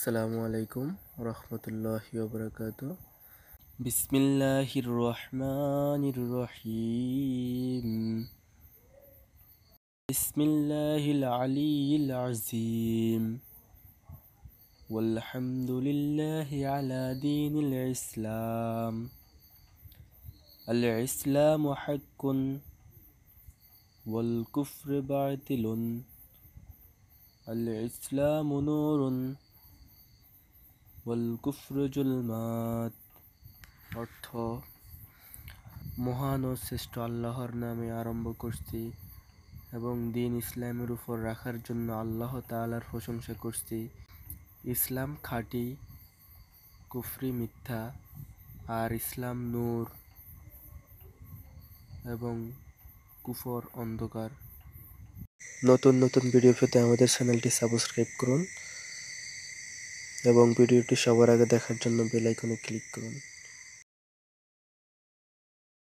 السلام عليكم ورحمة الله وبركاته بسم الله الرحمن الرحيم بسم الله العلي العظيم والحمد لله على دين الإسلام الإسلام حق والكفر باطل الإسلام نور ওয়াল অর্থ মহান ও শ্রেষ্ঠ আল্লাহর নামে আরম্ভ করছি এবং দিন ইসলামের উপর রাখার জন্য আল্লাহ তালার প্রশংসা করছি ইসলাম খাঁটি কুফরি মিথ্যা আর ইসলাম নূর এবং কুফর অন্ধকার নতুন নতুন ভিডিও পেতে আমাদের চ্যানেলটি সাবস্ক্রাইব করুন এবং ভিডিওটি সবার আগে দেখার জন্য বেল আইকনে ক্লিক করুন